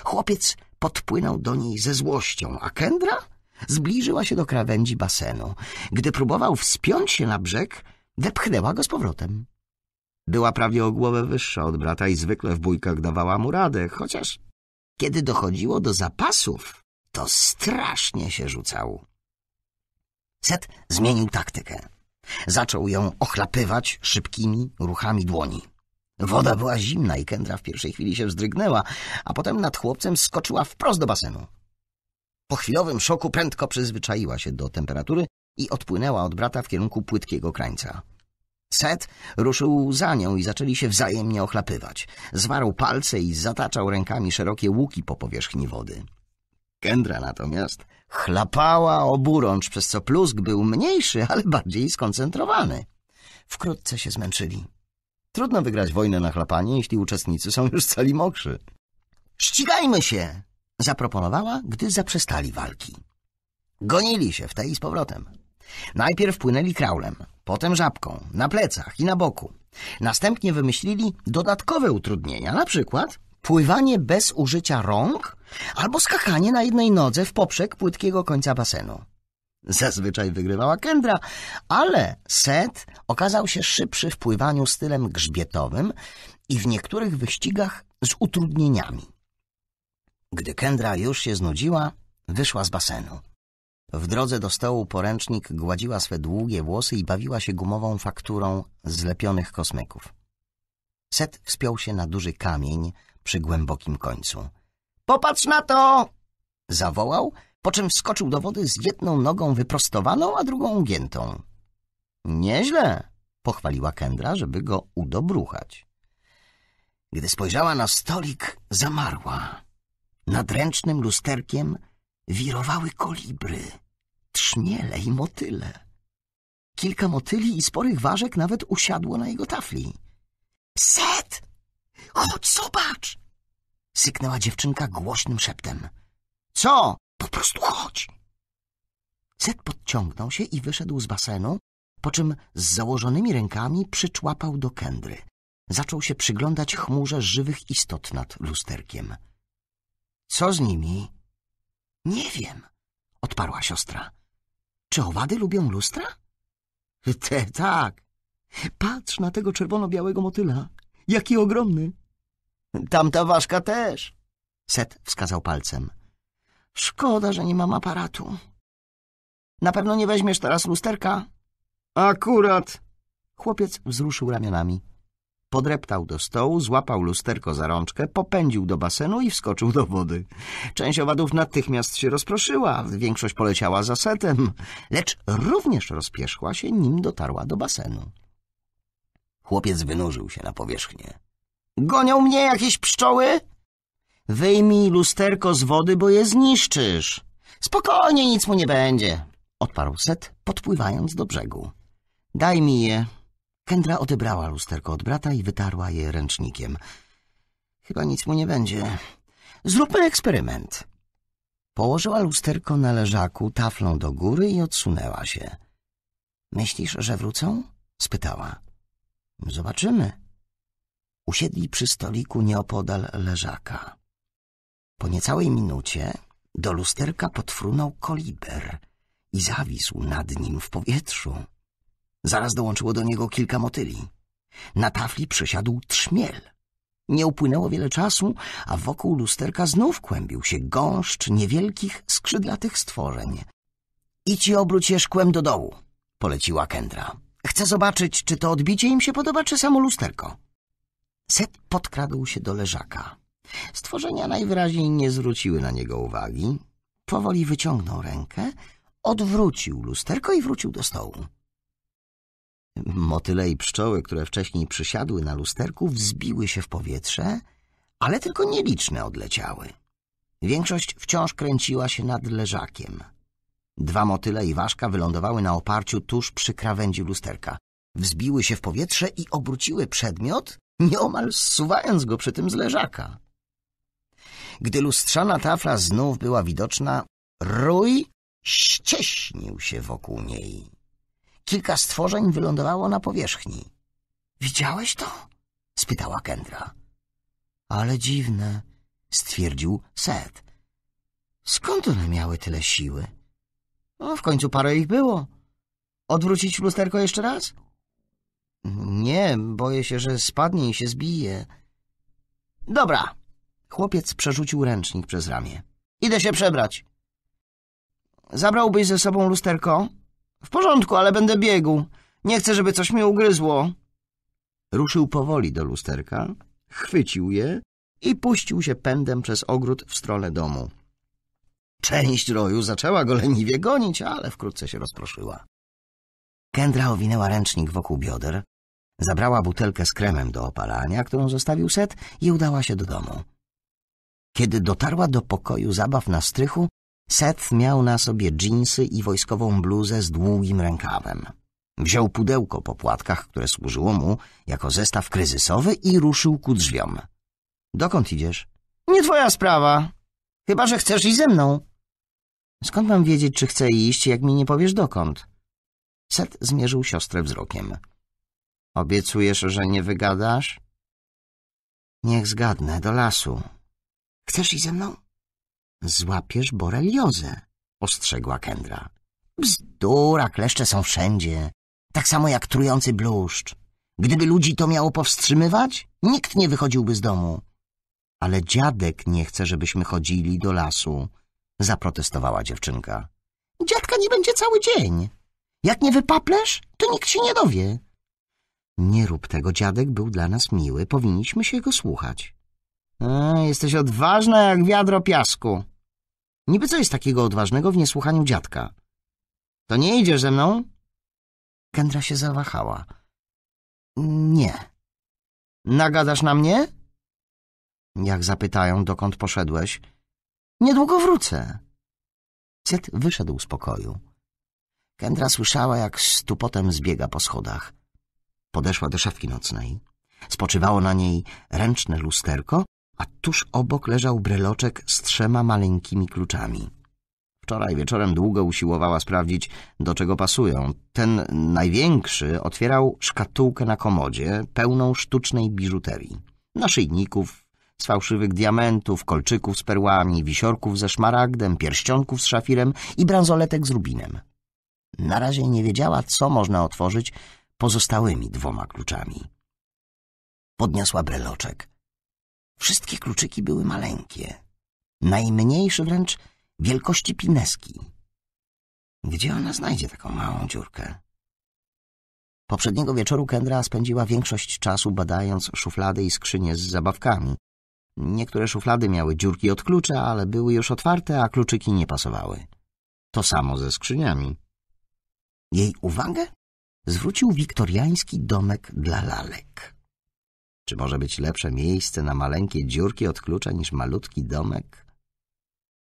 Chłopiec podpłynął do niej ze złością, a Kendra zbliżyła się do krawędzi basenu. Gdy próbował wspiąć się na brzeg, wepchnęła go z powrotem. Była prawie o głowę wyższa od brata i zwykle w bójkach dawała mu radę, chociaż kiedy dochodziło do zapasów, to strasznie się rzucał. Set zmienił taktykę. Zaczął ją ochlapywać szybkimi ruchami dłoni. Woda była zimna i Kendra w pierwszej chwili się wzdrygnęła, a potem nad chłopcem skoczyła wprost do basenu. Po chwilowym szoku prędko przyzwyczaiła się do temperatury i odpłynęła od brata w kierunku płytkiego krańca. Set ruszył za nią i zaczęli się wzajemnie ochlapywać. Zwarł palce i zataczał rękami szerokie łuki po powierzchni wody. Kendra natomiast Chlapała oburącz, przez co plusk był mniejszy, ale bardziej skoncentrowany. Wkrótce się zmęczyli. Trudno wygrać wojnę na chlapanie, jeśli uczestnicy są już cali mokrzy. Ścigajmy się! zaproponowała, gdy zaprzestali walki. Gonili się w tej i z powrotem. Najpierw płynęli kraulem, potem żabką, na plecach i na boku. Następnie wymyślili dodatkowe utrudnienia, na przykład pływanie bez użycia rąk albo skakanie na jednej nodze w poprzek płytkiego końca basenu. Zazwyczaj wygrywała Kendra, ale Set okazał się szybszy w pływaniu stylem grzbietowym i w niektórych wyścigach z utrudnieniami. Gdy Kendra już się znudziła, wyszła z basenu. W drodze do stołu poręcznik gładziła swe długie włosy i bawiła się gumową fakturą zlepionych kosmyków. Set wspiął się na duży kamień, przy głębokim końcu. Popatrz na to! zawołał, po czym wskoczył do wody z jedną nogą wyprostowaną, a drugą ugiętą. Nieźle, pochwaliła Kendra, żeby go udobruchać. Gdy spojrzała na stolik, zamarła. Nad ręcznym lusterkiem wirowały kolibry, trzmiele i motyle. Kilka motyli i sporych ważek nawet usiadło na jego tafli. — Set! Chodź, zobacz! Syknęła dziewczynka głośnym szeptem. Co? Po prostu chodź! Set podciągnął się i wyszedł z basenu, po czym z założonymi rękami przyczłapał do kędry. Zaczął się przyglądać chmurze żywych istot nad lusterkiem. Co z nimi? Nie wiem, odparła siostra. Czy owady lubią lustra? Te tak. Patrz na tego czerwono-białego motyla. Jaki ogromny. Tamta ważka też. Set wskazał palcem. Szkoda, że nie mam aparatu. Na pewno nie weźmiesz teraz lusterka? Akurat. Chłopiec wzruszył ramionami. Podreptał do stołu, złapał lusterko za rączkę, popędził do basenu i wskoczył do wody. Część owadów natychmiast się rozproszyła, większość poleciała za setem, lecz również rozpierzchła się, nim dotarła do basenu. Chłopiec wynurzył się na powierzchnię. Gonią mnie jakieś pszczoły? Wyjmij lusterko z wody, bo je zniszczysz. Spokojnie, nic mu nie będzie, odparł Set, podpływając do brzegu. Daj mi je. Kendra odebrała lusterko od brata i wytarła je ręcznikiem. Chyba nic mu nie będzie. Zróbmy eksperyment. Położyła lusterko na leżaku taflą do góry i odsunęła się. Myślisz, że wrócą? spytała. Zobaczymy. Usiedli przy stoliku nieopodal leżaka. Po niecałej minucie do lusterka podfrunął koliber i zawisł nad nim w powietrzu. Zaraz dołączyło do niego kilka motyli. Na tafli przysiadł trzmiel. Nie upłynęło wiele czasu, a wokół lusterka znów kłębił się gąszcz niewielkich, skrzydlatych stworzeń. — Idź i obróć je szkłem do dołu — poleciła Kendra. — Chcę zobaczyć, czy to odbicie im się podoba, czy samo lusterko. Set podkradł się do leżaka. Stworzenia najwyraźniej nie zwróciły na niego uwagi. Powoli wyciągnął rękę, odwrócił lusterko i wrócił do stołu. Motyle i pszczoły, które wcześniej przysiadły na lusterku, wzbiły się w powietrze, ale tylko nieliczne odleciały. Większość wciąż kręciła się nad leżakiem. Dwa motyle i ważka wylądowały na oparciu tuż przy krawędzi lusterka. Wzbiły się w powietrze i obróciły przedmiot, nieomal zsuwając go przy tym z leżaka. Gdy lustrzana tafla znów była widoczna, rój ścieśnił się wokół niej. Kilka stworzeń wylądowało na powierzchni. — Widziałeś to? — spytała Kendra. — Ale dziwne — stwierdził Seth. — Skąd one miały tyle siły? — No, w końcu parę ich było. Odwrócić lusterko jeszcze raz? Nie, boję się, że spadnie i się zbije. Dobra. Chłopiec przerzucił ręcznik przez ramię. Idę się przebrać. Zabrałbyś ze sobą lusterko? W porządku, ale będę biegł. Nie chcę, żeby coś mi ugryzło. Ruszył powoli do lusterka, chwycił je i puścił się pędem przez ogród w stronę domu. Część roju zaczęła go leniwie gonić, ale wkrótce się rozproszyła. Kendra owinęła ręcznik wokół bioder, Zabrała butelkę z kremem do opalania, którą zostawił Set i udała się do domu. Kiedy dotarła do pokoju zabaw na strychu, Seth miał na sobie dżinsy i wojskową bluzę z długim rękawem. Wziął pudełko po płatkach, które służyło mu jako zestaw kryzysowy i ruszył ku drzwiom. Dokąd idziesz? Nie twoja sprawa. Chyba, że chcesz iść ze mną. Skąd mam wiedzieć, czy chcę iść, jak mi nie powiesz dokąd? Seth zmierzył siostrę wzrokiem. Obiecujesz, że nie wygadasz? Niech zgadnę, do lasu. Chcesz iść ze mną? Złapiesz boreliozę, ostrzegła Kendra. Bzdura, kleszcze są wszędzie. Tak samo jak trujący bluszcz. Gdyby ludzi to miało powstrzymywać, nikt nie wychodziłby z domu. Ale dziadek nie chce, żebyśmy chodzili do lasu, zaprotestowała dziewczynka. Dziadka nie będzie cały dzień. Jak nie wypaplesz, to nikt się nie dowie. Nie rób tego, dziadek był dla nas miły, powinniśmy się go słuchać. A, e, jesteś odważna jak wiadro piasku. Niby co jest takiego odważnego w niesłuchaniu dziadka? To nie idzie ze mną? Kendra się zawahała. Nie. Nagadasz na mnie? Jak zapytają, dokąd poszedłeś. Niedługo wrócę. Cet wyszedł z pokoju. Kendra słyszała, jak z tupotem zbiega po schodach. Podeszła do szafki nocnej. Spoczywało na niej ręczne lusterko, a tuż obok leżał breloczek z trzema maleńkimi kluczami. Wczoraj wieczorem długo usiłowała sprawdzić, do czego pasują. Ten największy otwierał szkatułkę na komodzie, pełną sztucznej biżuterii. Naszyjników, z fałszywych diamentów, kolczyków z perłami, wisiorków ze szmaragdem, pierścionków z szafirem i bransoletek z rubinem. Na razie nie wiedziała, co można otworzyć, pozostałymi dwoma kluczami. Podniosła breloczek. Wszystkie kluczyki były maleńkie. Najmniejszy wręcz wielkości pineski. Gdzie ona znajdzie taką małą dziurkę? Poprzedniego wieczoru Kendra spędziła większość czasu badając szuflady i skrzynie z zabawkami. Niektóre szuflady miały dziurki od klucza, ale były już otwarte, a kluczyki nie pasowały. To samo ze skrzyniami. Jej uwagę zwrócił wiktoriański domek dla lalek. Czy może być lepsze miejsce na maleńkie dziurki od klucza niż malutki domek?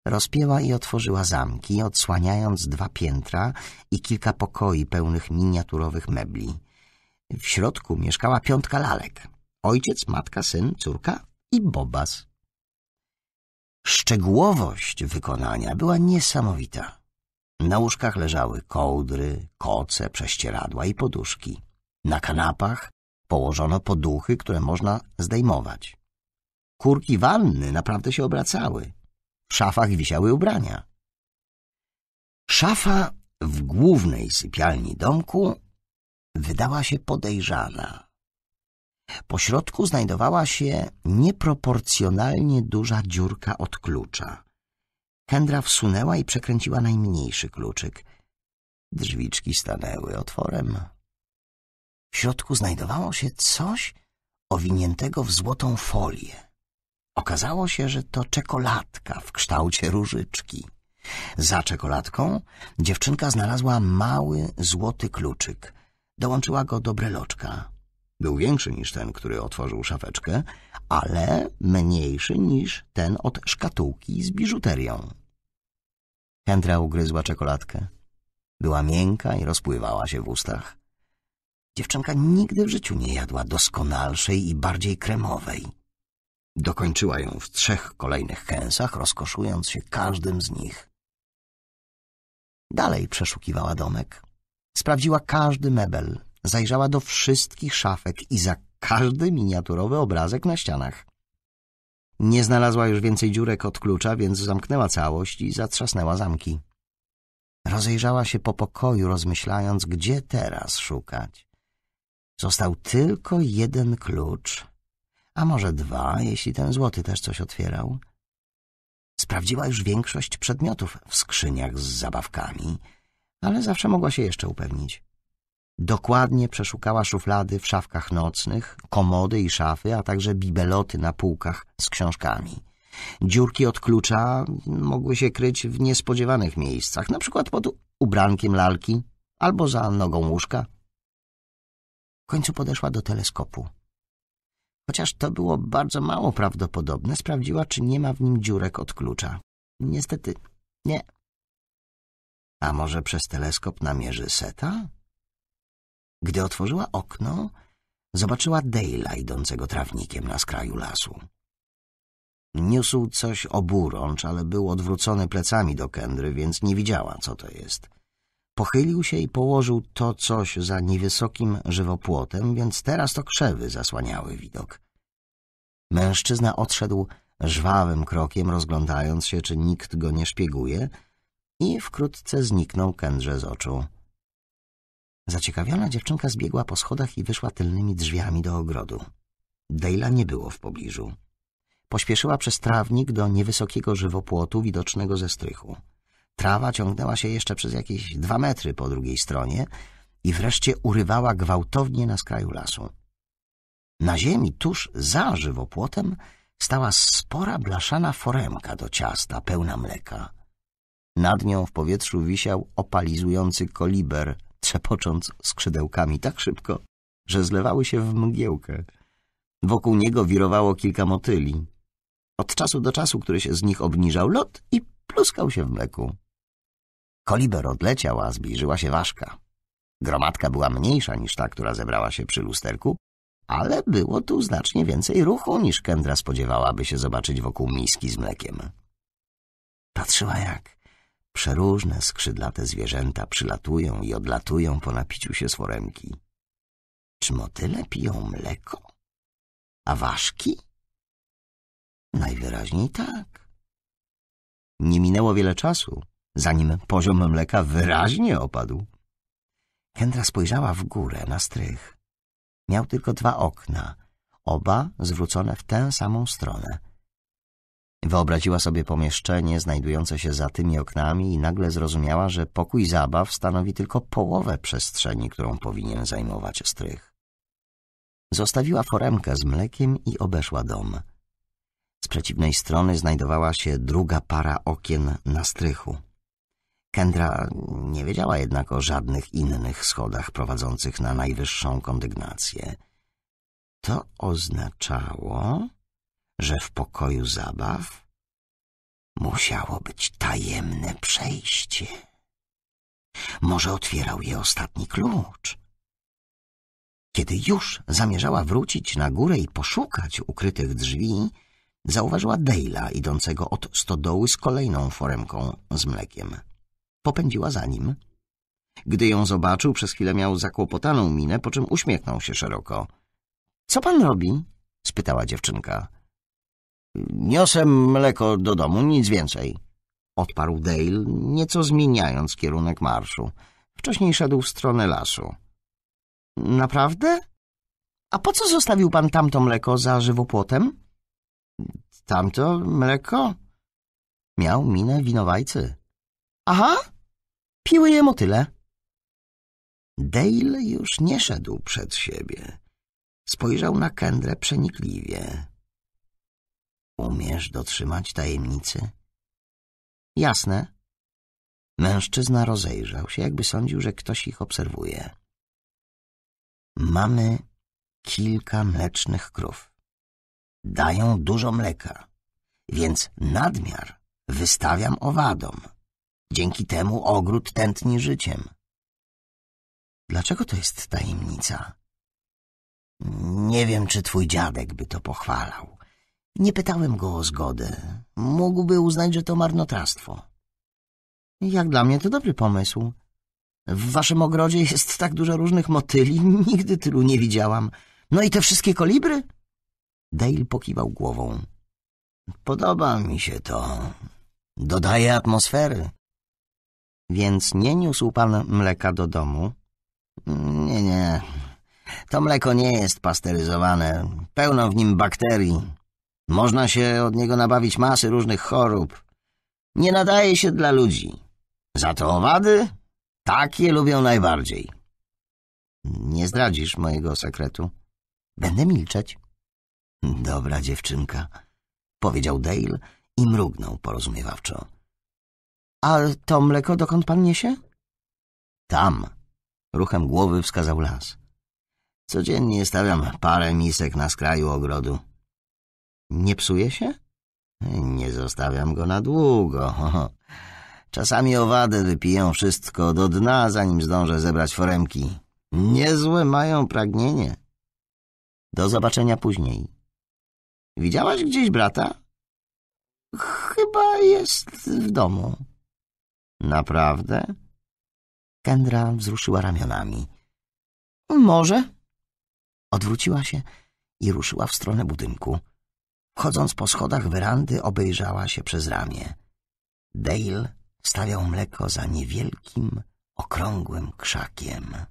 Rozpięła i otworzyła zamki, odsłaniając dwa piętra i kilka pokoi pełnych miniaturowych mebli. W środku mieszkała piątka lalek. Ojciec, matka, syn, córka i Bobas. Szczegółowość wykonania była niesamowita. Na łóżkach leżały kołdry, koce, prześcieradła i poduszki. Na kanapach położono poduchy, które można zdejmować. Kurki wanny naprawdę się obracały. W szafach wisiały ubrania. Szafa w głównej sypialni domku wydała się podejrzana. Po środku znajdowała się nieproporcjonalnie duża dziurka od klucza. Hendra wsunęła i przekręciła najmniejszy kluczyk. Drzwiczki stanęły otworem. W środku znajdowało się coś owiniętego w złotą folię. Okazało się, że to czekoladka w kształcie różyczki. Za czekoladką dziewczynka znalazła mały, złoty kluczyk. Dołączyła go do breloczka. Był większy niż ten, który otworzył szafeczkę, ale mniejszy niż ten od szkatułki z biżuterią. Kendra ugryzła czekoladkę. Była miękka i rozpływała się w ustach. Dziewczynka nigdy w życiu nie jadła doskonalszej i bardziej kremowej. Dokończyła ją w trzech kolejnych kęsach, rozkoszując się każdym z nich. Dalej przeszukiwała domek. Sprawdziła każdy mebel, zajrzała do wszystkich szafek i za każdy miniaturowy obrazek na ścianach. Nie znalazła już więcej dziurek od klucza, więc zamknęła całość i zatrzasnęła zamki. Rozejrzała się po pokoju, rozmyślając, gdzie teraz szukać. Został tylko jeden klucz, a może dwa, jeśli ten złoty też coś otwierał. Sprawdziła już większość przedmiotów w skrzyniach z zabawkami, ale zawsze mogła się jeszcze upewnić. Dokładnie przeszukała szuflady w szafkach nocnych, komody i szafy, a także bibeloty na półkach z książkami. Dziurki od klucza mogły się kryć w niespodziewanych miejscach, na przykład pod ubrankiem lalki albo za nogą łóżka. W końcu podeszła do teleskopu. Chociaż to było bardzo mało prawdopodobne, sprawdziła, czy nie ma w nim dziurek od klucza. Niestety nie. A może przez teleskop namierzy seta? Gdy otworzyła okno, zobaczyła Dale'a idącego trawnikiem na skraju lasu. Niósł coś oburącz, ale był odwrócony plecami do Kendry, więc nie widziała, co to jest. Pochylił się i położył to coś za niewysokim żywopłotem, więc teraz to krzewy zasłaniały widok. Mężczyzna odszedł żwawym krokiem, rozglądając się, czy nikt go nie szpieguje i wkrótce zniknął Kendrze z oczu. Zaciekawiona dziewczynka zbiegła po schodach i wyszła tylnymi drzwiami do ogrodu. Dejla nie było w pobliżu. Pośpieszyła przez trawnik do niewysokiego żywopłotu widocznego ze strychu. Trawa ciągnęła się jeszcze przez jakieś dwa metry po drugiej stronie i wreszcie urywała gwałtownie na skraju lasu. Na ziemi, tuż za żywopłotem, stała spora blaszana foremka do ciasta, pełna mleka. Nad nią w powietrzu wisiał opalizujący koliber trzepocząc skrzydełkami tak szybko, że zlewały się w mgiełkę. Wokół niego wirowało kilka motyli. Od czasu do czasu który się z nich obniżał lot i pluskał się w mleku. Koliber odleciał, a zbliżyła się ważka. Gromadka była mniejsza niż ta, która zebrała się przy lusterku, ale było tu znacznie więcej ruchu niż Kendra spodziewałaby się zobaczyć wokół miski z mlekiem. Patrzyła jak Przeróżne skrzydlate zwierzęta przylatują i odlatują po napiciu się z foremki. Czy motyle piją mleko? A ważki? Najwyraźniej tak. Nie minęło wiele czasu, zanim poziom mleka wyraźnie opadł. Kendra spojrzała w górę, na strych. Miał tylko dwa okna, oba zwrócone w tę samą stronę – Wyobraziła sobie pomieszczenie znajdujące się za tymi oknami i nagle zrozumiała, że pokój zabaw stanowi tylko połowę przestrzeni, którą powinien zajmować strych. Zostawiła foremkę z mlekiem i obeszła dom. Z przeciwnej strony znajdowała się druga para okien na strychu. Kendra nie wiedziała jednak o żadnych innych schodach prowadzących na najwyższą kondygnację. To oznaczało że w pokoju zabaw musiało być tajemne przejście. Może otwierał je ostatni klucz. Kiedy już zamierzała wrócić na górę i poszukać ukrytych drzwi, zauważyła Dale'a idącego od stodoły z kolejną foremką z mlekiem. Popędziła za nim. Gdy ją zobaczył, przez chwilę miał zakłopotaną minę, po czym uśmiechnął się szeroko. — Co pan robi? — spytała dziewczynka. Niosę mleko do domu, nic więcej. Odparł Dale, nieco zmieniając kierunek marszu. Wcześniej szedł w stronę lasu. Naprawdę? A po co zostawił pan tamto mleko za żywopłotem? Tamto mleko? Miał minę winowajcy. Aha, piły je motyle. Dale już nie szedł przed siebie. Spojrzał na Kendrę przenikliwie. Umiesz dotrzymać tajemnicy? Jasne. Mężczyzna rozejrzał się, jakby sądził, że ktoś ich obserwuje. Mamy kilka mlecznych krów. Dają dużo mleka, więc nadmiar wystawiam owadom. Dzięki temu ogród tętni życiem. Dlaczego to jest tajemnica? Nie wiem, czy twój dziadek by to pochwalał. Nie pytałem go o zgodę. Mógłby uznać, że to marnotrawstwo. Jak dla mnie to dobry pomysł. W waszym ogrodzie jest tak dużo różnych motyli, nigdy tylu nie widziałam. No i te wszystkie kolibry? Dale pokiwał głową. Podoba mi się to. Dodaje atmosfery. Więc nie niósł pan mleka do domu? Nie, nie. To mleko nie jest pasteryzowane. Pełno w nim bakterii. Można się od niego nabawić masy różnych chorób. Nie nadaje się dla ludzi. Za to owady? Takie lubią najbardziej. Nie zdradzisz mojego sekretu. Będę milczeć. Dobra dziewczynka, powiedział Dale i mrugnął porozumiewawczo. A to mleko dokąd pan niesie? Tam. Ruchem głowy wskazał las. Codziennie stawiam parę misek na skraju ogrodu. Nie psuje się? Nie zostawiam go na długo. Czasami owady wypiją wszystko do dna, zanim zdążę zebrać foremki. Niezłe mają pragnienie. Do zobaczenia później. Widziałaś gdzieś brata? Chyba jest w domu. Naprawdę? Kendra wzruszyła ramionami. Może. Odwróciła się i ruszyła w stronę budynku. Chodząc po schodach werandy, obejrzała się przez ramię. Dale stawiał mleko za niewielkim, okrągłym krzakiem.